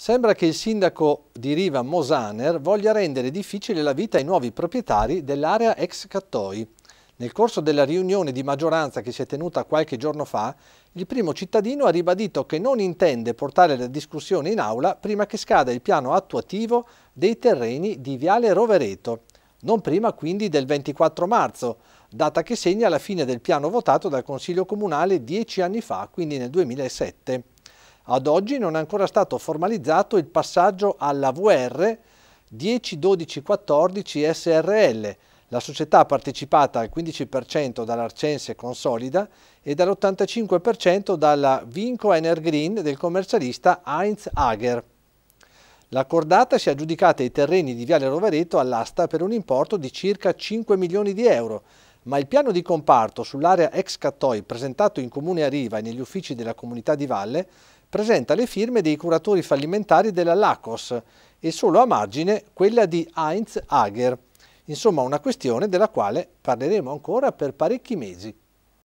Sembra che il sindaco di Riva Mosaner voglia rendere difficile la vita ai nuovi proprietari dell'area ex Cattoi. Nel corso della riunione di maggioranza che si è tenuta qualche giorno fa, il primo cittadino ha ribadito che non intende portare la discussione in aula prima che scada il piano attuativo dei terreni di Viale Rovereto, non prima quindi del 24 marzo, data che segna la fine del piano votato dal Consiglio Comunale dieci anni fa, quindi nel 2007. Ad oggi non è ancora stato formalizzato il passaggio alla VR 101214 SRL, la società partecipata al 15% dall'Arcense Consolida e dall'85% dalla Vinco Energreen del commercialista Heinz Hager. L'accordata si è aggiudicata i terreni di Viale Rovereto all'asta per un importo di circa 5 milioni di euro ma il piano di comparto sull'area ex Cattoi presentato in Comune Arriva e negli uffici della Comunità di Valle presenta le firme dei curatori fallimentari della Lacos e solo a margine quella di Heinz Hager. Insomma una questione della quale parleremo ancora per parecchi mesi.